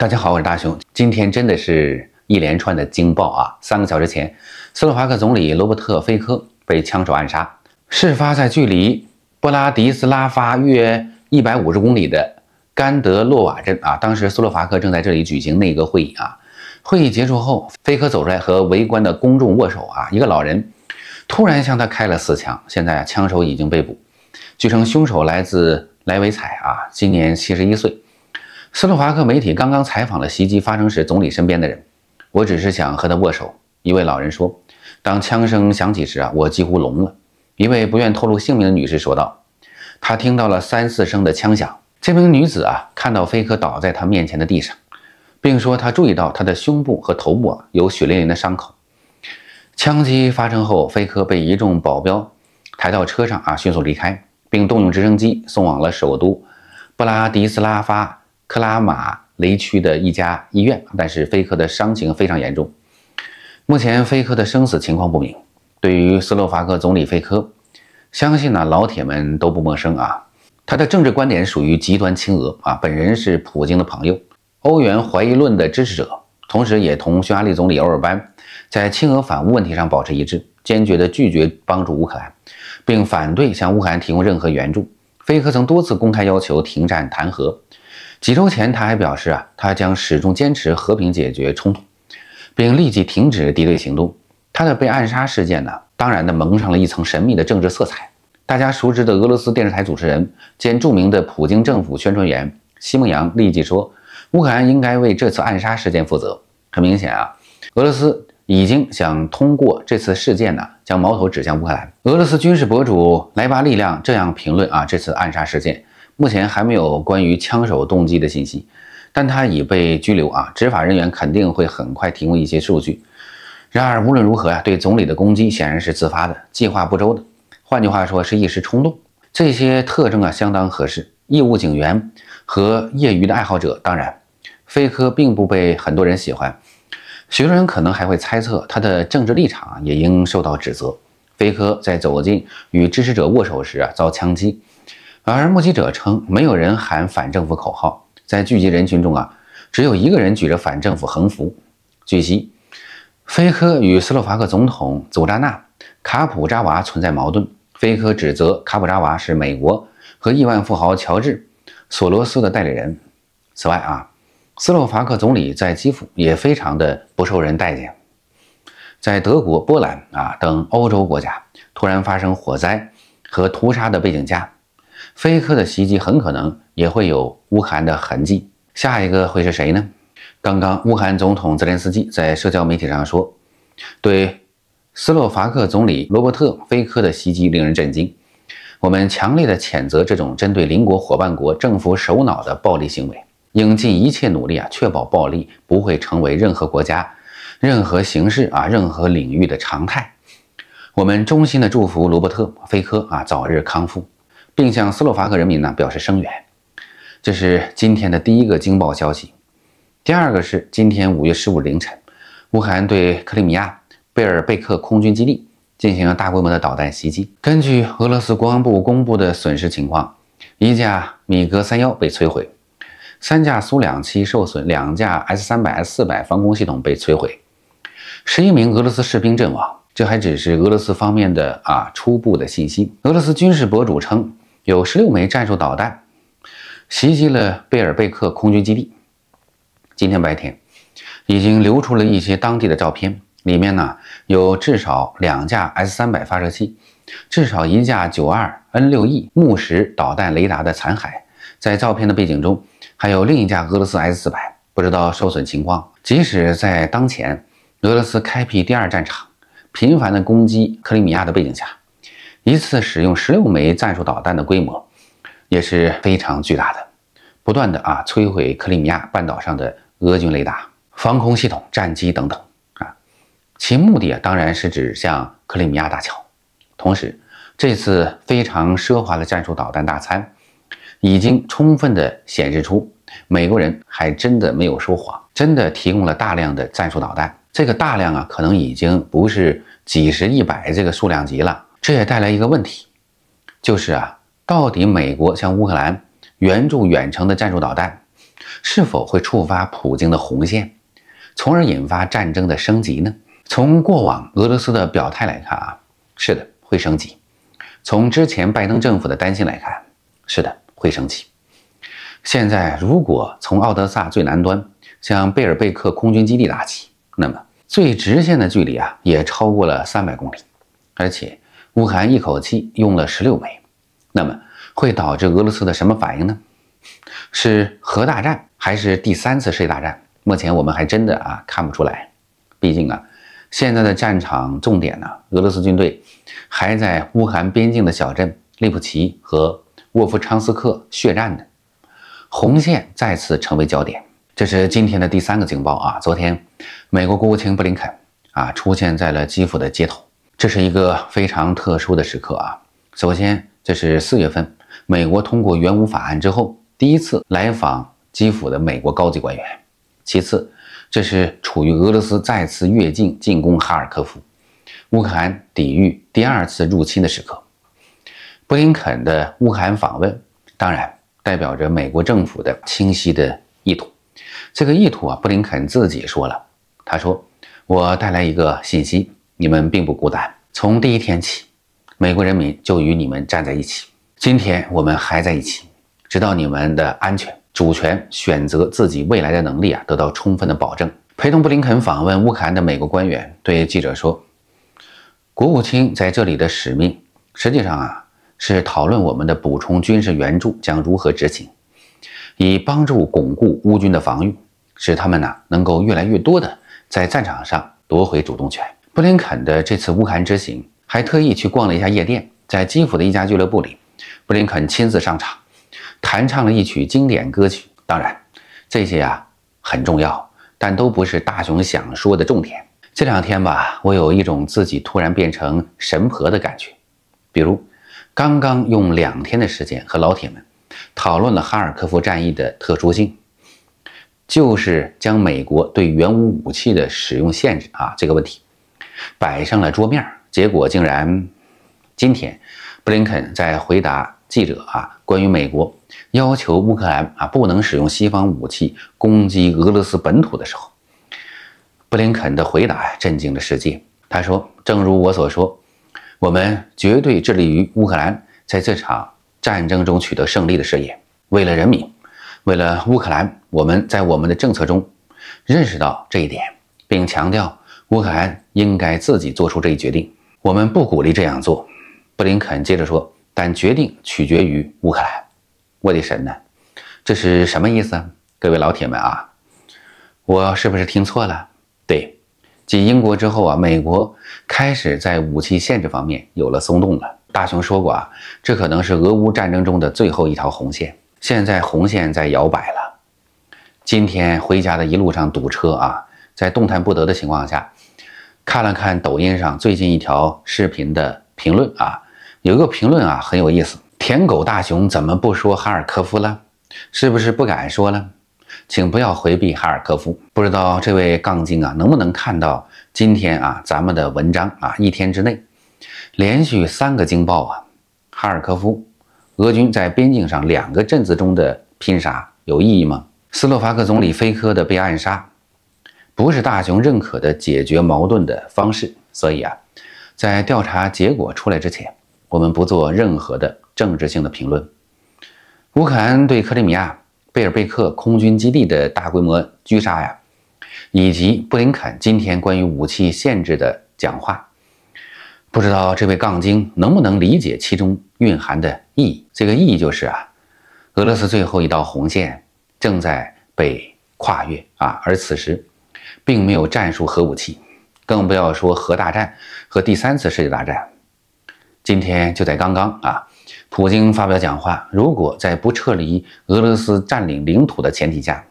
大家好，我是大熊。今天真的是一连串的惊爆啊！三个小时前，斯洛伐克总理罗伯特·菲科被枪手暗杀，事发在距离布拉迪斯拉发约一百五十公里的甘德洛瓦镇啊。当时斯洛伐克正在这里举行内阁会议啊。会议结束后，菲科走出来和围观的公众握手啊，一个老人突然向他开了四枪。现在啊，枪手已经被捕，据称凶手来自莱维采啊，今年七十一岁。斯洛伐克媒体刚刚采访了袭击发生时总理身边的人。我只是想和他握手。一位老人说：“当枪声响起时啊，我几乎聋了。”一位不愿透露姓名的女士说道：“她听到了三四声的枪响。”这名女子啊，看到飞科倒在她面前的地上，并说她注意到她的胸部和头部啊有血淋淋的伤口。枪击发生后，飞科被一众保镖抬到车上啊，迅速离开，并动用直升机送往了首都布拉迪斯拉发。克拉玛雷区的一家医院，但是菲科的伤情非常严重，目前菲科的生死情况不明。对于斯洛伐克总理菲科，相信呢老铁们都不陌生啊。他的政治观点属于极端亲俄啊，本人是普京的朋友，欧元怀疑论的支持者，同时也同匈牙利总理欧尔班在亲俄反乌问题上保持一致，坚决的拒绝帮助乌克兰，并反对向乌克兰提供任何援助。菲科曾多次公开要求停战谈和。几周前，他还表示啊，他将始终坚持和平解决冲突，并立即停止敌对行动。他的被暗杀事件呢，当然的蒙上了一层神秘的政治色彩。大家熟知的俄罗斯电视台主持人兼著名的普京政府宣传员西蒙扬立即说：“乌克兰应该为这次暗杀事件负责。”很明显啊，俄罗斯已经想通过这次事件呢，将矛头指向乌克兰。俄罗斯军事博主莱巴力量这样评论啊，这次暗杀事件。目前还没有关于枪手动机的信息，但他已被拘留啊。执法人员肯定会很快提供一些数据。然而，无论如何呀，对总理的攻击显然是自发的、计划不周的，换句话说是一时冲动。这些特征啊相当合适。义务警员和业余的爱好者，当然，飞科并不被很多人喜欢。许多人可能还会猜测他的政治立场也应受到指责。飞科在走进与支持者握手时啊遭枪击。而目击者称，没有人喊反政府口号，在聚集人群中啊，只有一个人举着反政府横幅。据悉，菲科与斯洛伐克总统祖扎娜·卡普扎娃存在矛盾。菲科指责卡普扎娃是美国和亿万富豪乔治·索罗斯的代理人。此外啊，斯洛伐克总理在基辅也非常的不受人待见。在德国、波兰啊等欧洲国家突然发生火灾和屠杀的背景下。飞科的袭击很可能也会有乌克兰的痕迹，下一个会是谁呢？刚刚乌克兰总统泽连斯基在社交媒体上说：“对斯洛伐克总理罗伯特·菲科的袭击令人震惊，我们强烈的谴责这种针对邻国伙伴国政府首脑的暴力行为，应尽一切努力啊，确保暴力不会成为任何国家、任何形式啊、任何领域的常态。我们衷心的祝福罗伯特·菲科啊早日康复。”并向斯洛伐克人民呢表示声援。这是今天的第一个惊爆消息。第二个是今天五月十五凌晨，乌克兰对克里米亚贝尔贝克空军基地进行了大规模的导弹袭击。根据俄罗斯国防部公布的损失情况，一架米格三幺被摧毁，三架苏两七受损，两架 S 三百 S 四百防空系统被摧毁，十一名俄罗斯士兵阵亡。这还只是俄罗斯方面的啊初步的信息。俄罗斯军事博主称。有十六枚战术导弹袭击了贝尔贝克空军基地。今天白天已经流出了一些当地的照片，里面呢有至少两架 S 三百发射器，至少一架九二 N 六 E 木石导弹雷达的残骸。在照片的背景中，还有另一架俄罗斯 S 四百，不知道受损情况。即使在当前俄罗斯开辟第二战场、频繁的攻击克里米亚的背景下。一次使用十六枚战术导弹的规模也是非常巨大的，不断的啊摧毁克里米亚半岛上的俄军雷达、防空系统、战机等等啊，其目的啊当然是指向克里米亚大桥。同时，这次非常奢华的战术导弹大餐，已经充分的显示出美国人还真的没有说谎，真的提供了大量的战术导弹。这个大量啊，可能已经不是几十、一百这个数量级了。这也带来一个问题，就是啊，到底美国向乌克兰援助远程的战术导弹，是否会触发普京的红线，从而引发战争的升级呢？从过往俄罗斯的表态来看啊，是的，会升级；从之前拜登政府的担心来看，是的，会升级。现在，如果从奥德萨最南端向贝尔贝克空军基地打击，那么最直线的距离啊，也超过了三百公里，而且。乌克兰一口气用了十六枚，那么会导致俄罗斯的什么反应呢？是核大战还是第三次世界大战？目前我们还真的啊看不出来，毕竟啊，现在的战场重点呢，俄罗斯军队还在乌克兰边境的小镇利普奇和沃夫昌斯克血战呢，红线再次成为焦点。这是今天的第三个警报啊！昨天，美国国务卿布林肯啊出现在了基辅的街头。这是一个非常特殊的时刻啊！首先，这是四月份美国通过《原武法案》之后第一次来访基辅的美国高级官员；其次，这是处于俄罗斯再次越境进攻哈尔科夫、乌克兰抵御第二次入侵的时刻。布林肯的乌克兰访问，当然代表着美国政府的清晰的意图。这个意图啊，布林肯自己说了，他说：“我带来一个信息。”你们并不孤单。从第一天起，美国人民就与你们站在一起。今天我们还在一起，直到你们的安全、主权、选择自己未来的能力啊得到充分的保证。陪同布林肯访问乌克兰的美国官员对记者说：“国务卿在这里的使命，实际上啊是讨论我们的补充军事援助将如何执行，以帮助巩固乌军的防御，使他们呢能够越来越多的在战场上夺回主动权。”布林肯的这次乌克兰之行，还特意去逛了一下夜店，在基辅的一家俱乐部里，布林肯亲自上场，弹唱了一曲经典歌曲。当然，这些啊很重要，但都不是大雄想说的重点。这两天吧，我有一种自己突然变成神婆的感觉。比如，刚刚用两天的时间和老铁们讨论了哈尔科夫战役的特殊性，就是将美国对原武武器的使用限制啊这个问题。摆上了桌面，结果竟然，今天，布林肯在回答记者啊关于美国要求乌克兰啊不能使用西方武器攻击俄罗斯本土的时候，布林肯的回答震惊了世界。他说：“正如我所说，我们绝对致力于乌克兰在这场战争中取得胜利的事业，为了人民，为了乌克兰，我们在我们的政策中认识到这一点，并强调。”乌克兰应该自己做出这一决定，我们不鼓励这样做。”布林肯接着说，“但决定取决于乌克兰。”我的神呐，这是什么意思？各位老铁们啊，我是不是听错了？对，继英国之后啊，美国开始在武器限制方面有了松动了。大雄说过啊，这可能是俄乌战争中的最后一条红线，现在红线在摇摆了。今天回家的一路上堵车啊，在动弹不得的情况下。看了看抖音上最近一条视频的评论啊，有一个评论啊很有意思：“舔狗大熊怎么不说哈尔科夫了？是不是不敢说了？请不要回避哈尔科夫。”不知道这位杠精啊能不能看到今天啊咱们的文章啊？一天之内，连续三个惊爆啊！哈尔科夫，俄军在边境上两个镇子中的拼杀有意义吗？斯洛伐克总理菲科的被暗杀。不是大熊认可的解决矛盾的方式，所以啊，在调查结果出来之前，我们不做任何的政治性的评论。乌克兰对克里米亚贝尔贝克空军基地的大规模狙杀呀，以及布林肯今天关于武器限制的讲话，不知道这位杠精能不能理解其中蕴含的意义？这个意义就是啊，俄罗斯最后一道红线正在被跨越啊，而此时。并没有战术核武器，更不要说核大战和第三次世界大战。今天就在刚刚啊，普京发表讲话，如果在不撤离俄罗斯占领领土的前提下，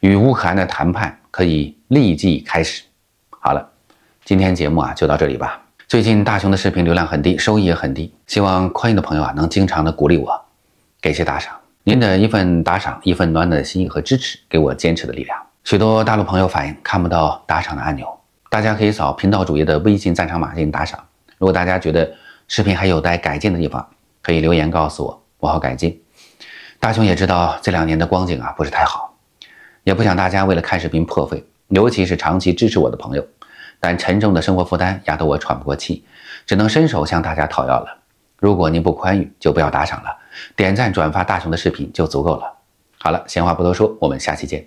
与乌克兰的谈判可以立即开始。好了，今天节目啊就到这里吧。最近大雄的视频流量很低，收益也很低，希望宽裕的朋友啊能经常的鼓励我，给些打赏。您的一份打赏，一份暖暖的心意和支持，给我坚持的力量。许多大陆朋友反映看不到打赏的按钮，大家可以扫频道主页的微信赞赏码进行打赏。如果大家觉得视频还有待改进的地方，可以留言告诉我，我好改进。大雄也知道这两年的光景啊不是太好，也不想大家为了看视频破费，尤其是长期支持我的朋友。但沉重的生活负担压得我喘不过气，只能伸手向大家讨要了。如果您不宽裕，就不要打赏了，点赞转发大雄的视频就足够了。好了，闲话不多说，我们下期见。